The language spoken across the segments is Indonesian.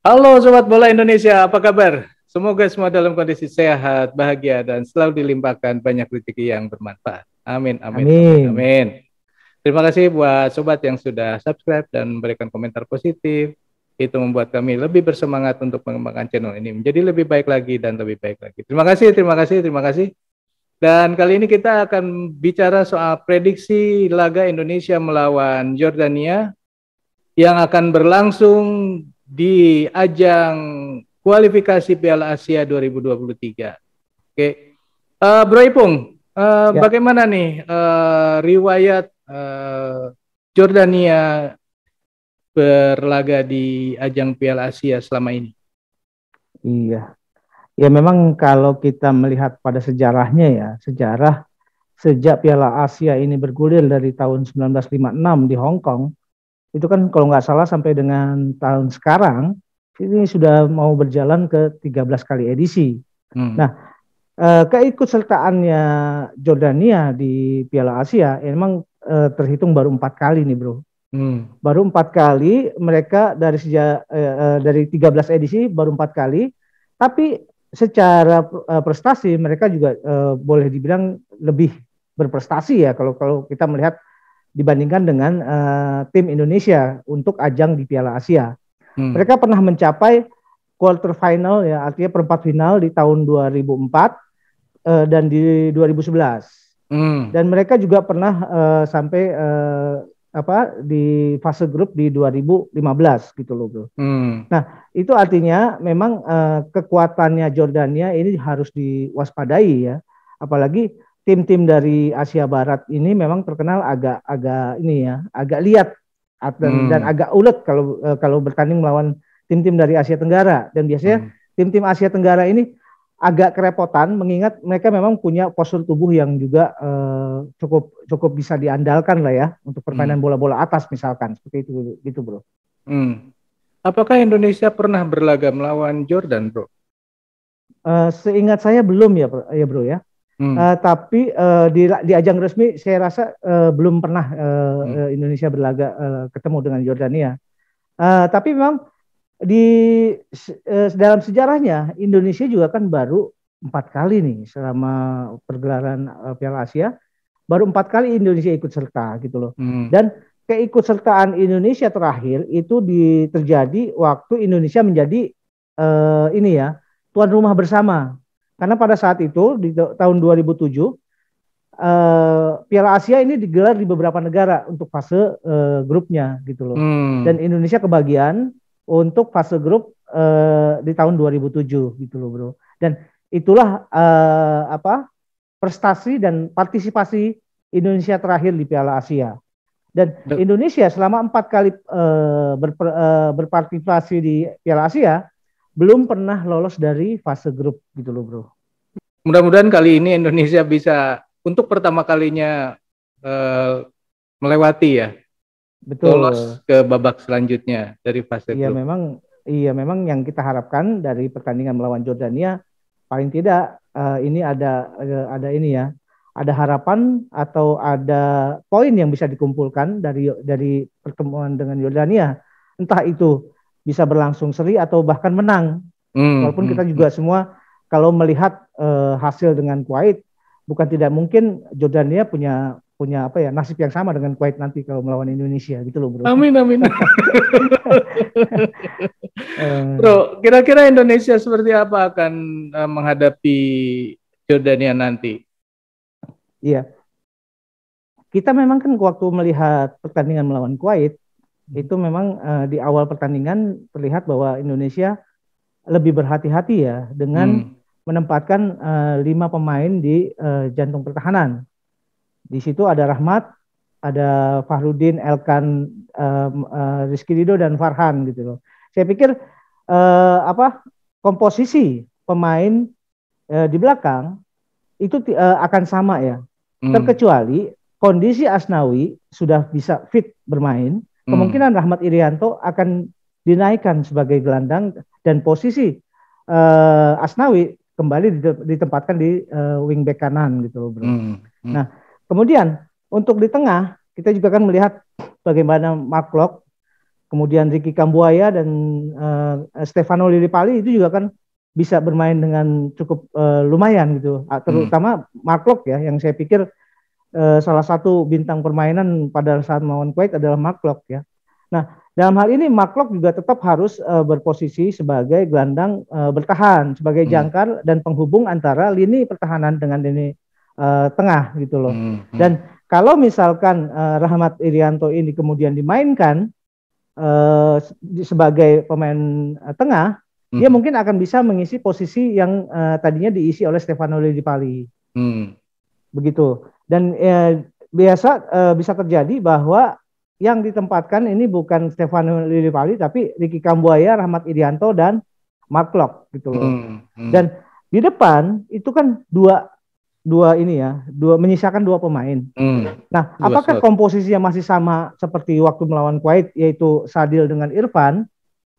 Halo Sobat Bola Indonesia, apa kabar? Semoga semua dalam kondisi sehat, bahagia, dan selalu dilimpahkan banyak rezeki yang bermanfaat. Amin, amin, amin. amin. Terima kasih buat Sobat yang sudah subscribe dan memberikan komentar positif. Itu membuat kami lebih bersemangat untuk mengembangkan channel ini menjadi lebih baik lagi dan lebih baik lagi. Terima kasih, terima kasih, terima kasih. Dan kali ini kita akan bicara soal prediksi laga Indonesia melawan Jordania yang akan berlangsung di ajang kualifikasi Piala Asia 2023. Oke, uh, Bro Ipung, uh, ya. bagaimana nih uh, riwayat uh, Jordania berlaga di ajang Piala Asia selama ini? Iya, ya memang kalau kita melihat pada sejarahnya ya, sejarah sejak Piala Asia ini bergulir dari tahun 1956 di Hong Kong itu kan kalau nggak salah sampai dengan tahun sekarang ini sudah mau berjalan ke 13 kali edisi. Hmm. Nah, eh, keikutsertaannya Jordania di Piala Asia ya emang eh, terhitung baru empat kali nih bro. Hmm. Baru empat kali mereka dari sejak eh, eh, dari 13 edisi baru empat kali, tapi secara prestasi mereka juga boleh dibilang lebih berprestasi ya kalau kalau kita melihat dibandingkan dengan uh, tim Indonesia untuk ajang di Piala Asia. Hmm. Mereka pernah mencapai quarter final ya artinya perempat final di tahun 2004 uh, eh, dan di 2011. Hmm. Dan mereka juga pernah uh, sampai uh, apa di fase grup di 2015 gitu loh Hmm. Nah itu artinya memang uh, kekuatannya Jordania ini harus diwaspadai ya. Apalagi tim-tim dari Asia Barat ini memang terkenal agak agak ini ya, agak lihat dan, hmm. dan agak ulet kalau eh, kalau bertanding melawan tim-tim dari Asia Tenggara dan biasanya hmm. tim-tim hmm. Asia Tenggara ini agak kerepotan mengingat mereka memang punya postur tubuh yang juga eh, cukup cukup bisa diandalkan lah ya untuk permainan hmm. bola-bola hmm. atas misalkan seperti itu gitu bro. Hmm. Apakah Indonesia pernah berlaga melawan Jordan bro? Uh, seingat saya belum ya, bro, ya bro ya. Hmm. Uh, tapi uh, di, di ajang resmi saya rasa uh, belum pernah uh, hmm. Indonesia berlaga uh, ketemu dengan Jordania. Uh, tapi memang di uh, dalam sejarahnya Indonesia juga kan baru empat kali nih selama pergelaran uh, Piala Asia baru empat kali Indonesia ikut serta gitu loh. Hmm. Dan keikutsertaan Indonesia terakhir itu di, terjadi waktu Indonesia menjadi uh, ini ya tuan rumah bersama karena pada saat itu di tahun 2007 eh, Piala Asia ini digelar di beberapa negara untuk fase eh, grupnya gitu loh. Hmm. Dan Indonesia kebagian untuk fase grup eh, di tahun 2007 gitu loh, Bro. Dan itulah eh, apa? prestasi dan partisipasi Indonesia terakhir di Piala Asia. Dan Indonesia selama empat kali uh, berper, uh, berpartisipasi di Piala Asia belum pernah lolos dari fase grup gitu loh bro. Mudah-mudahan kali ini Indonesia bisa untuk pertama kalinya uh, melewati ya, betul lolos ke babak selanjutnya dari fase iya, grup. Iya memang iya memang yang kita harapkan dari pertandingan melawan Jordania paling tidak uh, ini ada uh, ada ini ya ada harapan atau ada poin yang bisa dikumpulkan dari dari pertemuan dengan Jordania, entah itu bisa berlangsung seri atau bahkan menang. Hmm, Walaupun hmm, kita hmm. juga semua kalau melihat uh, hasil dengan Kuwait, bukan tidak mungkin Jordania punya punya apa ya nasib yang sama dengan Kuwait nanti kalau melawan Indonesia gitu loh bro. Amin amin. Eh. bro, kira-kira Indonesia seperti apa akan eh, menghadapi Jordania nanti? Iya. Kita memang kan waktu melihat pertandingan melawan Kuwait, Hmm. itu memang uh, di awal pertandingan terlihat bahwa Indonesia lebih berhati-hati ya dengan hmm. menempatkan uh, lima pemain di uh, jantung pertahanan. Di situ ada Rahmat, ada Fahrudin, Elkan, uh, uh, Rizky Rido dan Farhan gitu loh. Saya pikir uh, apa komposisi pemain uh, di belakang itu uh, akan sama ya. Hmm. Terkecuali kondisi Asnawi sudah bisa fit bermain Hmm. Kemungkinan Rahmat Irianto akan dinaikkan sebagai gelandang dan posisi uh, Asnawi kembali ditempatkan di uh, eh, wingback kanan gitu loh, Bro. Hmm. Hmm. Nah, kemudian untuk di tengah kita juga akan melihat bagaimana Mark kemudian Ricky Kambuaya dan uh, Stefano Lillipali itu juga kan bisa bermain dengan cukup uh, lumayan gitu, ah, hmm. terutama hmm. Mark ya yang saya pikir eh, salah satu bintang permainan pada saat melawan Kuwait adalah Maklok ya. Nah, dalam hal ini Maklok juga tetap harus eh, berposisi sebagai gelandang eh, bertahan, sebagai hmm. jangkar dan penghubung antara lini pertahanan dengan lini eh, tengah gitu loh. Hmm. hmm. Dan kalau misalkan eh, Rahmat Irianto ini kemudian dimainkan eh, sebagai pemain eh, tengah, hmm. mungkin akan bisa mengisi posisi yang uh, tadinya diisi oleh Stefano Lillipali. Hmm. Begitu. Dan ya, biasa e, bisa terjadi bahwa yang ditempatkan ini bukan Stefano Lillipali tapi Ricky Kambuaya, Rahmat Irianto dan Mark Lock gitu loh. Hmm, hmm. Dan di depan itu kan dua dua ini ya, dua menyisakan dua pemain. Hmm, nah, dua apakah slot. komposisinya masih sama seperti waktu melawan Kuwait yaitu Sadil dengan Irfan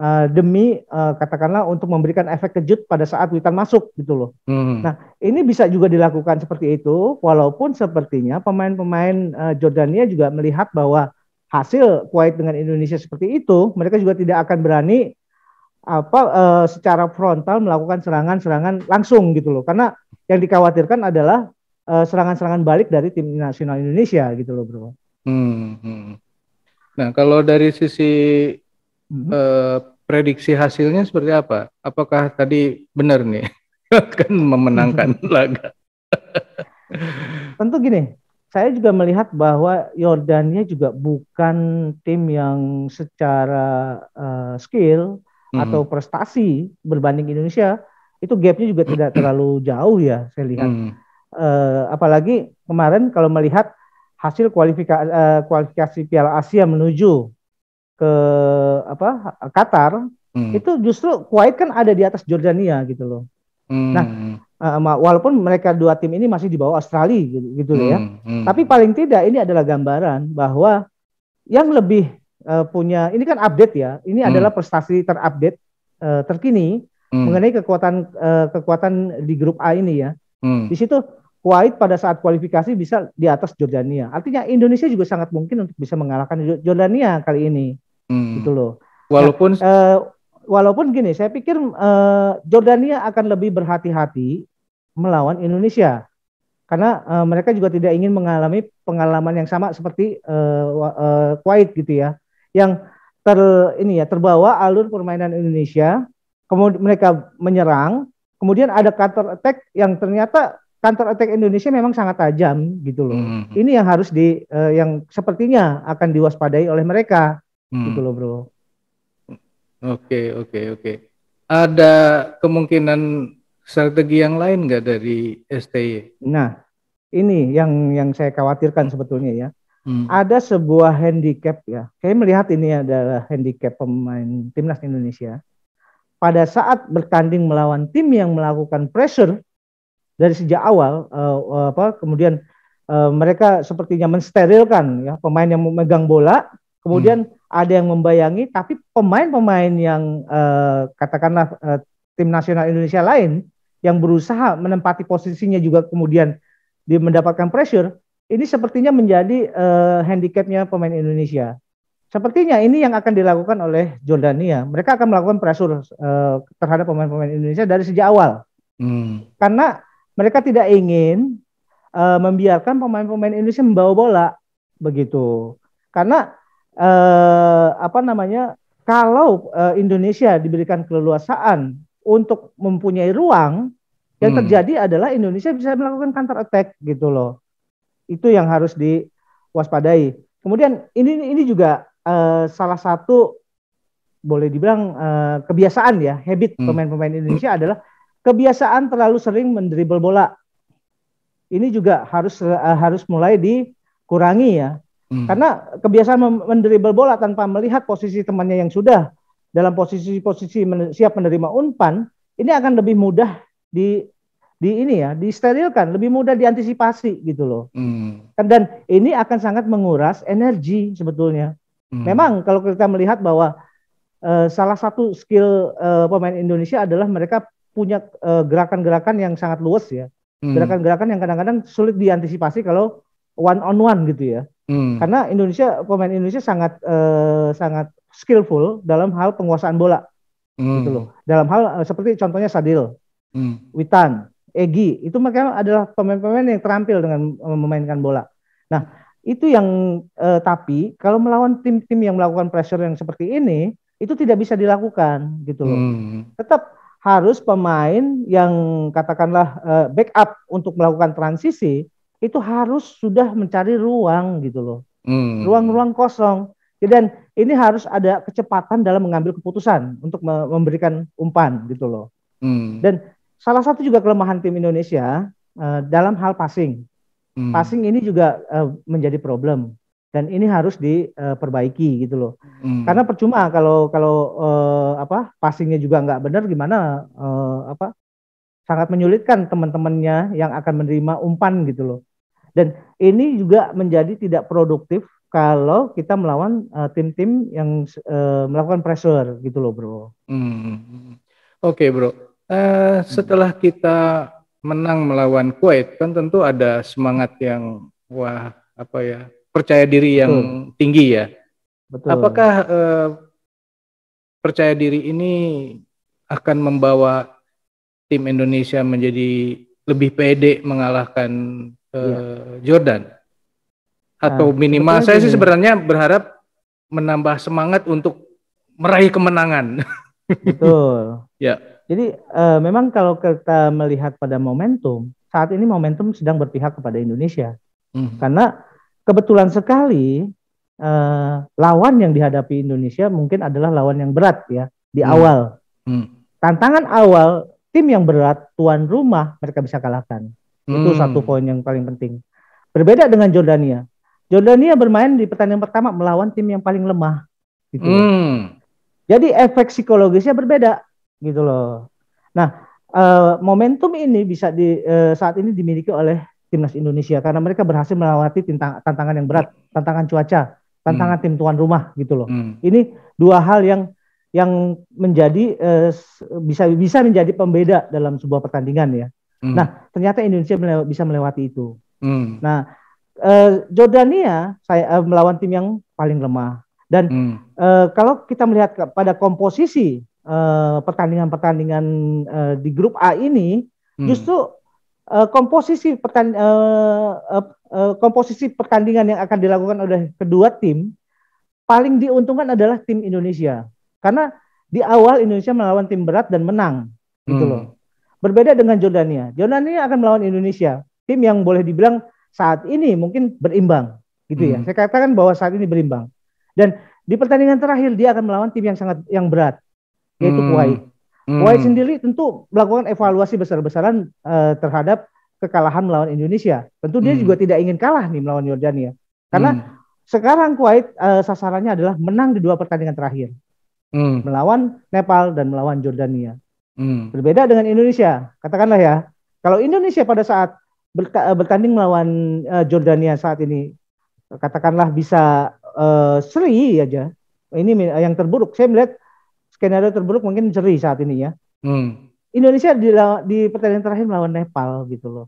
uh, demi uh, katakanlah untuk memberikan efek kejut pada saat witan masuk gitu loh. Hmm. Nah ini bisa juga dilakukan seperti itu, walaupun sepertinya pemain-pemain uh, Jordania juga melihat bahwa hasil Kuwait dengan Indonesia seperti itu, mereka juga tidak akan berani apa uh, secara frontal melakukan serangan-serangan langsung gitu loh, karena yang dikhawatirkan adalah serangan-serangan balik dari tim nasional Indonesia gitu loh bro. hmm. hmm. Nah kalau dari sisi hmm. e, prediksi hasilnya seperti apa? Apakah tadi benar nih akan memenangkan mm-hmm. laga? Tentu gini, saya juga melihat bahwa Yordania juga bukan tim yang secara uh, skill hmm. atau prestasi berbanding Indonesia itu gapnya juga tidak terlalu jauh ya saya lihat. Hmm. Uh, apalagi kemarin kalau melihat hasil kualifikasi, uh, kualifikasi Piala Asia menuju ke apa Qatar hmm. itu justru Kuwait kan ada di atas Jordania gitu loh. Hmm. Nah, uh, walaupun mereka dua tim ini masih di bawah Australia gitu, gitu ya. hmm. ya. Hmm. Tapi paling tidak ini adalah gambaran bahwa yang lebih uh, punya ini kan update ya. Ini hmm. adalah prestasi terupdate uh, terkini hmm. mengenai kekuatan uh, kekuatan di grup A ini ya. Hmm. Di situ Kuwait pada saat kualifikasi bisa di atas Jordania. Artinya Indonesia juga sangat mungkin untuk bisa mengalahkan Jordania kali ini hmm. gitu loh. Walaupun nah, uh, walaupun gini, saya pikir uh, Jordania akan lebih berhati-hati melawan Indonesia karena uh, mereka juga tidak ingin mengalami pengalaman yang sama seperti uh, uh, Kuwait gitu ya, yang ter ini ya terbawa alur permainan Indonesia, kemudian mereka menyerang, kemudian ada counter attack yang ternyata counter attack Indonesia memang sangat tajam gitu loh. -hmm. Ini yang harus di uh, yang sepertinya akan diwaspadai oleh mereka hmm. gitu loh bro Oke, oke, oke. Ada kemungkinan strategi yang lain nggak dari STY? Nah, ini yang yang saya khawatirkan sebetulnya ya. Hmm. Ada sebuah handicap ya. Saya melihat ini adalah handicap pemain timnas Indonesia. Pada saat bertanding melawan tim yang melakukan pressure dari sejak awal, uh, apa, kemudian uh, mereka sepertinya mensterilkan ya pemain yang memegang bola, kemudian hmm ada yang membayangi, tapi pemain-pemain yang uh, katakanlah uh, tim nasional Indonesia lain yang berusaha menempati posisinya juga kemudian dia mendapatkan pressure, ini sepertinya menjadi uh, handicapnya pemain Indonesia. Sepertinya ini yang akan dilakukan oleh Jordania. Mereka akan melakukan pressure uh, terhadap pemain-pemain Indonesia dari sejak awal, hmm. karena mereka tidak ingin uh, membiarkan pemain-pemain Indonesia membawa bola begitu. Karena eh, apa namanya kalau eh, Indonesia diberikan keleluasaan untuk mempunyai ruang yang hmm. terjadi adalah Indonesia bisa melakukan counter attack gitu loh itu yang harus diwaspadai kemudian ini ini juga eh, salah satu boleh dibilang eh, kebiasaan ya habit hmm. pemain-pemain Indonesia hmm. adalah kebiasaan terlalu sering mendribel bola ini juga harus uh, harus mulai dikurangi ya. Hmm. Karena kebiasaan menderibel bola tanpa melihat posisi temannya yang sudah dalam posisi-posisi men siap menerima umpan, ini akan lebih mudah di di ini ya, disterilkan, lebih mudah diantisipasi gitu loh. Hmm. Kan, dan ini akan sangat menguras energi sebetulnya. Hmm. Memang kalau kita melihat bahwa uh, salah satu skill uh, pemain Indonesia adalah mereka punya eh, gerakan-gerakan uh, yang sangat luas ya. Hmm. Gerakan-gerakan hmm. yang kadang-kadang sulit diantisipasi kalau one on one gitu ya. Hmm. Karena Indonesia pemain Indonesia sangat uh, sangat skillful dalam hal penguasaan bola. Hmm. Gitu loh. Dalam hal uh, seperti contohnya Sadil, hmm. Witan, Egi, itu mereka adalah pemain-pemain yang terampil dengan memainkan bola. Nah, itu yang uh, tapi kalau melawan tim-tim yang melakukan pressure yang seperti ini, itu tidak bisa dilakukan gitu loh. Hmm. Tetap harus pemain yang katakanlah uh, backup untuk melakukan transisi itu harus sudah mencari ruang gitu loh. Hmm. Ruang-ruang hmm. kosong. Dan ini harus ada kecepatan dalam mengambil keputusan untuk memberikan umpan gitu loh. Hmm. Dan salah satu juga kelemahan tim Indonesia uh, dalam hal passing. Hmm. Passing ini juga uh, menjadi problem dan ini harus diperbaiki eh, uh, gitu loh. Hmm. Karena percuma kalau kalau uh, apa passingnya juga nggak benar gimana uh, apa sangat menyulitkan teman-temannya yang akan menerima umpan gitu loh. Dan ini juga menjadi tidak produktif kalau kita melawan eh, tim-tim yang uh, melakukan pressure gitu loh, bro. Hmm. Oke, okay, bro. Uh, setelah kita menang melawan Kuwait kan tentu ada semangat yang wah apa ya percaya diri yang Betul. tinggi ya. Betul. Apakah uh, percaya diri ini akan membawa tim Indonesia menjadi lebih pede mengalahkan uh, ya. Jordan atau nah, minimal saya sih sebenarnya berharap menambah semangat untuk meraih kemenangan. Betul. ya. Jadi uh, memang kalau kita melihat pada momentum, saat ini momentum sedang berpihak kepada Indonesia. Hmm. Karena kebetulan sekali uh, lawan yang dihadapi Indonesia mungkin adalah lawan yang berat ya di hmm. awal. Hmm. Tantangan awal tim yang berat tuan rumah mereka bisa kalahkan. Hmm. Itu satu poin yang paling penting. Berbeda dengan Jordania. Jordania bermain di pertandingan pertama melawan tim yang paling lemah gitu. Hmm. Jadi efek psikologisnya berbeda gitu loh. Nah, uh, momentum ini bisa di uh, saat ini dimiliki oleh timnas Indonesia karena mereka berhasil melewati tantangan yang berat, tantangan cuaca, tantangan hmm. tim tuan rumah gitu loh. Hmm. Ini dua hal yang yang menjadi eh, bisa bisa menjadi pembeda dalam sebuah pertandingan ya. Hmm. Nah, ternyata Indonesia bisa melewati itu. Hmm. Nah, eh, Jordania saya eh, melawan tim yang paling lemah dan hmm. kalau kita melihat pada komposisi pertandingan-pertandingan di grup A ini hmm. justru komposisi komposisi pertandingan yang akan dilakukan oleh kedua tim paling diuntungkan adalah tim Indonesia. Karena di awal Indonesia melawan tim berat dan menang gitu hmm. loh. Berbeda dengan Jordania. Jordania akan melawan Indonesia, tim yang boleh dibilang saat ini mungkin berimbang gitu ya. hmm. ya. Saya katakan bahwa saat ini berimbang. Dan di pertandingan terakhir dia akan melawan tim yang sangat yang berat yaitu hmm. Kuwait. Hmm. Kuwait sendiri tentu melakukan evaluasi besar-besaran uh, terhadap kekalahan melawan Indonesia. Tentu dia hmm. juga tidak ingin kalah nih melawan Jordania. Karena hmm. sekarang Kuwait uh, sasarannya adalah menang di dua pertandingan terakhir hmm. melawan Nepal dan melawan Jordania. Hmm. Berbeda dengan Indonesia, katakanlah ya. Kalau Indonesia pada saat eh, bertanding melawan uh, Jordania saat ini, katakanlah bisa uh, seri aja. Ini yang terburuk. Saya melihat skenario terburuk mungkin seri saat ini ya. Hmm. Indonesia di, di pertandingan terakhir melawan Nepal gitu loh.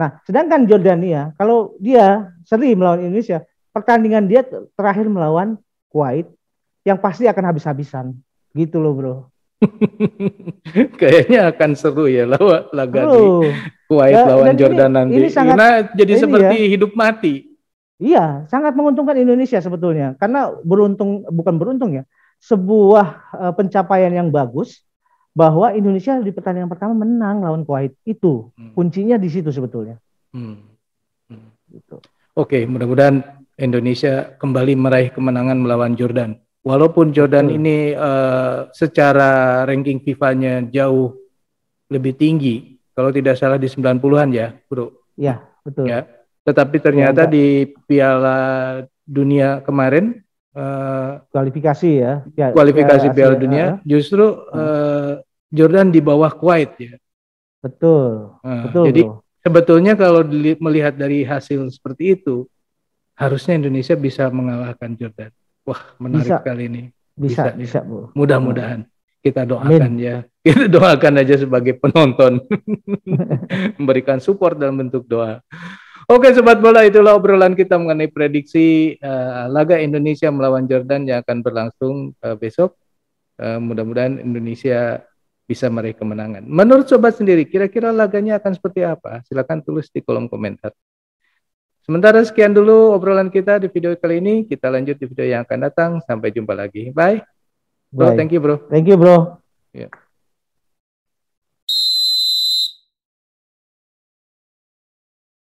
Nah, sedangkan Jordania kalau dia seri melawan Indonesia, pertandingan dia terakhir melawan Kuwait yang pasti akan habis-habisan. Gitu loh, Bro. Kayaknya akan seru ya lawa laga di Kuwait ya, lawan Jordan ini, nanti. Ini sangat, Karena jadi ini seperti ya, hidup mati. Iya, sangat menguntungkan Indonesia sebetulnya. Karena beruntung bukan beruntung ya, sebuah uh, pencapaian yang bagus bahwa Indonesia di pertandingan pertama menang lawan Kuwait itu hmm. kuncinya di situ sebetulnya. Hmm. Hmm. Gitu. Oke, mudah-mudahan Indonesia kembali meraih kemenangan melawan Jordan. Walaupun Jordan Betul. Hmm. ini uh, secara ranking FIFA-nya jauh lebih tinggi, kalau tidak salah di 90-an ya, Bro. Ya, betul. Ya. Tetapi ternyata ya, di Piala Dunia kemarin uh, kualifikasi ya. ya kualifikasi Piala, Piala Dunia ya. justru uh, Jordan di bawah Kuwait ya. Betul. Uh, betul. Jadi bro. sebetulnya kalau melihat dari hasil seperti itu harusnya Indonesia bisa mengalahkan Jordan. Wah, menarik bisa. kali ini. Bisa, bisa, bisa Bu. Mudah-mudahan. Kita doakan Amin. ya. Kita doakan aja sebagai penonton. Memberikan support dalam bentuk doa. Oke sobat bola itulah obrolan kita mengenai prediksi uh, laga Indonesia melawan Jordan yang akan berlangsung uh, besok. Uh, mudah-mudahan Indonesia bisa meraih kemenangan. Menurut sobat sendiri kira-kira laganya akan seperti apa? Silakan tulis di kolom komentar. Sementara sekian dulu obrolan kita di video kali ini. Kita lanjut di video yang akan datang. Sampai jumpa lagi. Bye. Bro, Bye. thank you, Bro. Thank you, Bro. Yeah.